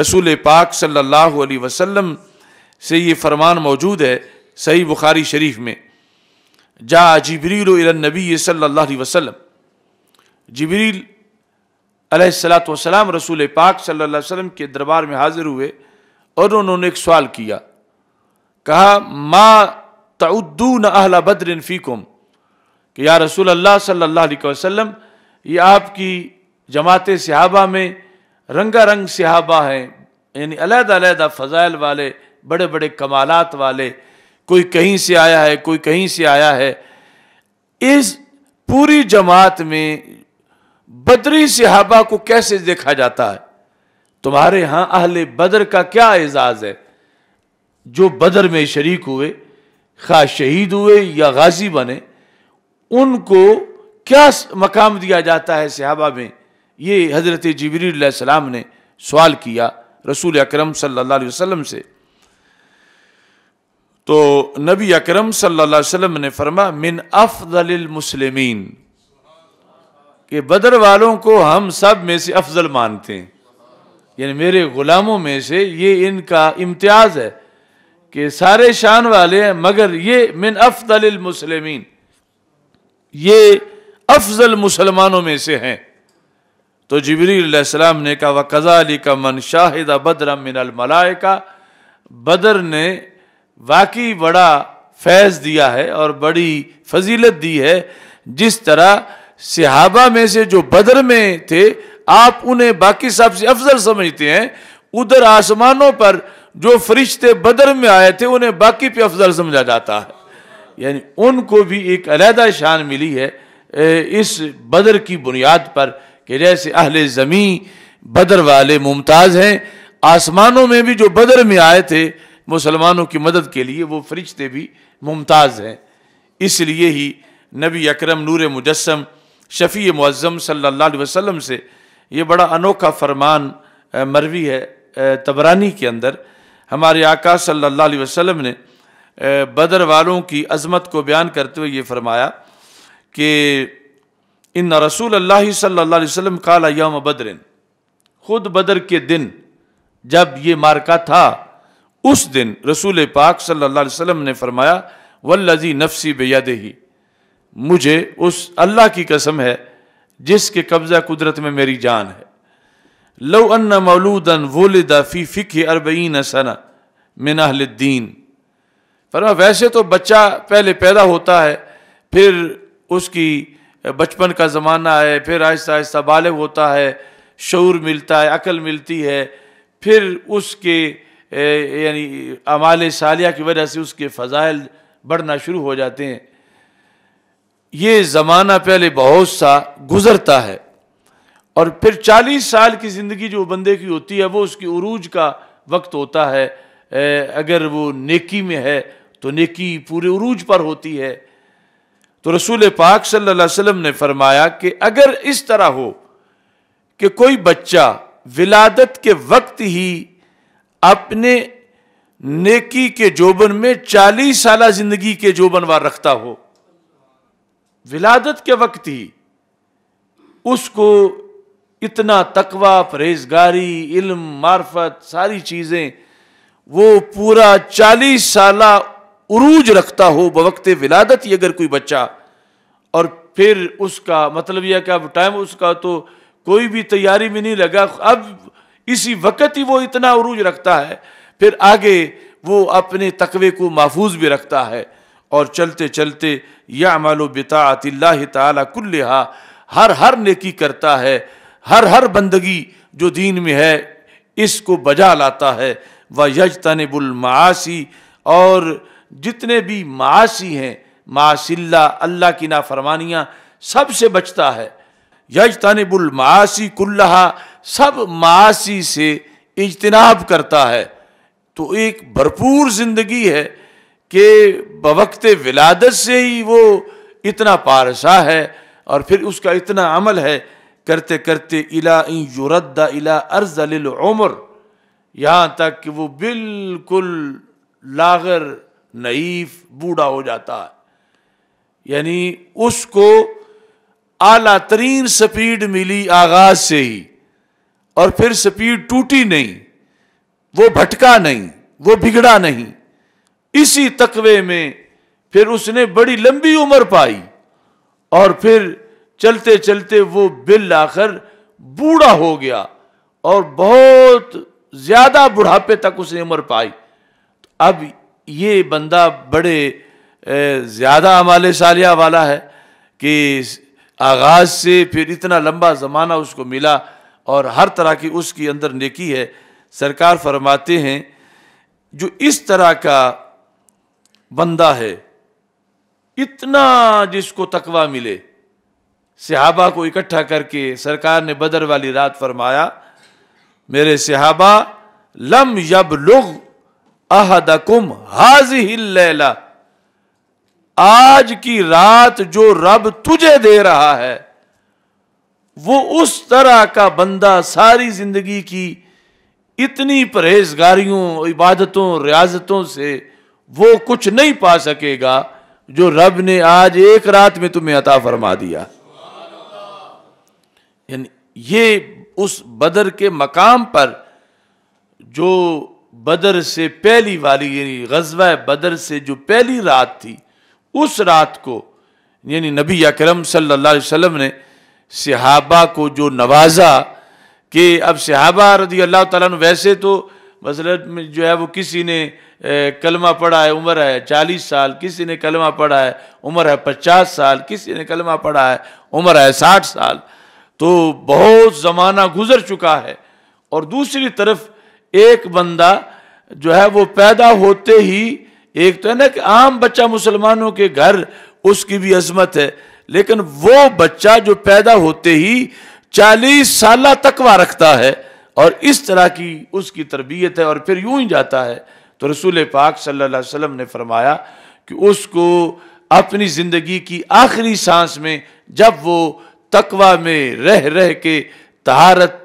रसूल पाक सल्लल्लाहु अलैहि वसल्लम से ये फरमान मौजूद है सही बुखारी शरीफ में जा जबरील नबी सल्ला वसलम जबरील सलात वसलाम रसूल पाक अलैहि वसल्लम के दरबार में हाजिर हुए और उन्होंने एक सवाल किया कहा मा तउद्दून अहला बद्र फ़ीकुम कि या रसूल अल्लाह अलैहि वसल्लम ये आपकी जमात सहाबा में रंगारंग सिहाबा हैं यानी अलहदादा फ़जाइल वाले बड़े बड़े कमालत वाले कोई कहीं से आया है कोई कहीं से आया है इस पूरी जमात में बदरी सिहाबा को कैसे देखा जाता है तुम्हारे यहाँ अहल बदर का क्या एजाज़ है जो बदर में शरीक हुए खा शहीद हुए या गाजी बने उनको क्या मकाम दिया जाता है सिहाबा में ये हज़रत जबरीसम ने सवाल किया रसूल अकरम सल्लल्लाहु अलैहि वसल्लम से तो नबी अकरम सल्लल्लाहु अलैहि वसल्लम ने फरमा मिन अफजल मुसलमिन के बदर वालों को हम सब में से अफजल मानते हैं यानी मेरे ग़ुलामों में से ये इनका इम्तियाज़ है कि सारे शान वाले हैं मगर ये मिन अफजल मुसलमिन ये अफजल मुसलमानों में से हैं तो जबरीम ने कहा कजा अली का मन शाहिद बदर मिनल का बदर ने वाकई बड़ा फैज़ दिया है और बड़ी फजीलत दी है जिस तरह सिहाबा में से जो बदर में थे आप उन्हें बाकी सबसे अफजल समझते हैं उधर आसमानों पर जो फरिश्ते बदर में आए थे उन्हें बाकी पे अफजल समझा जाता है यानी उनको भी एक अलहदा शान मिली है इस बदर की बुनियाद पर कि जैसे अहल ज़मी बदर वाले मुमताज़ हैं आसमानों में भी जो बदर में आए थे मुसलमानों की मदद के लिए वो फरिश्ते भी मुमताज़ हैं इसलिए ही नबी अकरम नूर मुजस्म शफ़ी मुज़म सल्ला वसम से ये बड़ा अनोखा फरमान मरवी है तबरानी के अंदर हमारे आका सल्ला वसम ने बदर वालों की अज़मत को बयान करते हुए ये फरमाया कि इन रसूल अल्लाह सल्ला वसम काला यम बदरिन खुद बदर के दिन जब ये मारका था उस दिन रसूल पाक सल्ला वसम ने फरमाया वल्लजी नफसी बेयद मुझे उस अल्लाह की कसम है जिसके कब्ज़ा कुदरत में मेरी जान है लो अन्न मौलूदन वोलिदा फ़ी फ़िक अरबईन सना मिनहद्दीन फरमा वैसे तो बच्चा पहले पैदा होता है फिर उसकी बचपन का ज़माना है फिर आहिस्ता आहिस्ता बालग होता है शूर मिलता है अकल मिलती है फिर उसके यानी अमाल सालिया की वजह से उसके फ़जाइल बढ़ना शुरू हो जाते हैं ये ज़माना पहले बहुत सा गुज़रता है और फिर चालीस साल की ज़िंदगी जो बंदे की होती है वो उसकी उरूज का वक्त होता है अगर वो नेकी में है तो नेकी पूरे उरूज पर होती है तो रसूल पाक सल्लल्लाहु अलैहि वसल्लम ने फरमाया कि अगर इस तरह हो कि कोई बच्चा विलादत के वक्त ही अपने नेकी के जोबन में चालीस साल जिंदगी के जोबन वार रखता हो विलादत के वक्त ही उसको इतना तकवा परहेजगारी इल्म मार्फत सारी चीज़ें वो पूरा चालीस साल उरूज रखता हो बवक्त विलादत ही अगर कोई बच्चा और फिर उसका मतलब यह क्या टाइम उसका तो कोई भी तैयारी में नहीं लगा अब इसी वक्त ही वो इतना उरूज रखता है फिर आगे वो अपने तकवे को महफूज भी रखता है और चलते चलते या मालो बितातिल्ला कुल्लहा हर हर नेकी करता है हर हर बंदगी जो दीन में है इसको बजा लाता है वह यज तनबुलमासी और जितने भी मासी हैं मासिल्ला अल्लाह की नाफरमानियाँ सब से बचता है यजतनबुल मासी कुल्लहा सब मासी से इजतनाब करता है तो एक भरपूर ज़िंदगी है कि बवक्त विलादत से ही वो इतना पारसा है और फिर उसका इतना अमल है करते करते इला युरद इला अर्ज उमर यहाँ तक कि वो बिल्कुल लागर नईफ बूढ़ा हो जाता है यानी उसको आला तरीन स्पीड मिली आगाज से ही और फिर स्पीड टूटी नहीं वो भटका नहीं वो बिगड़ा नहीं इसी तकवे में फिर उसने बड़ी लंबी उम्र पाई और फिर चलते चलते वो बिल आकर बूढ़ा हो गया और बहुत ज्यादा बुढ़ापे तक उसने उम्र पाई अब ये बंदा बड़े ज़्यादा अमाल सालिया वाला है कि आगाज़ से फिर इतना लंबा ज़माना उसको मिला और हर तरह की उसके अंदर नेकी है सरकार फरमाते हैं जो इस तरह का बंदा है इतना जिसको तकवा मिले सिहाबा को इकट्ठा करके सरकार ने बदर वाली रात फरमाया मेरे सिहाबा लम यब लुग अहदकुम हाज हिल्लैला आज की रात जो रब तुझे दे रहा है वो उस तरह का बंदा सारी जिंदगी की इतनी परहेजगारियों इबादतों रियाजतों से वो कुछ नहीं पा सकेगा जो रब ने आज एक रात में तुम्हें अता फरमा दिया यानी ये उस बदर के मकाम पर जो बदर से पहली वाली यानी गजवा बदर से जो पहली रात थी उस रात को यानी नबी अक्रम सल्लल्लाहु अलैहि ने सहाबा को जो नवाजा कि अब सिहाबा रदी अल्लाह ताला वैसे तो मसलत में जो है वो किसी ने ए, कलमा पढ़ा है उम्र है चालीस साल किसी ने कलमा पढ़ा है उम्र है पचास साल किसी ने कलमा पढ़ा है उम्र है साठ साल तो बहुत ज़माना गुजर चुका है और दूसरी तरफ एक बंदा जो है वो पैदा होते ही एक तो है ना कि आम बच्चा मुसलमानों के घर उसकी भी अजमत है लेकिन वो बच्चा जो पैदा होते ही चालीस साल तकवा रखता है और इस तरह की उसकी तरबियत है और फिर यूं ही जाता है तो रसूल पाक सल्लल्लाहु अलैहि वसल्लम ने फरमाया कि उसको अपनी ज़िंदगी की आखिरी सांस में जब वो तकवा में रह रह के तहारत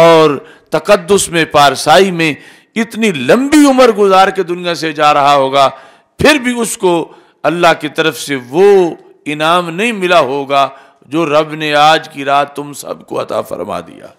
और तकदस में पारसाई में इतनी लंबी उम्र गुजार के दुनिया से जा रहा होगा फिर भी उसको अल्लाह की तरफ से वो इनाम नहीं मिला होगा जो रब ने आज की रात तुम सबको अता फरमा दिया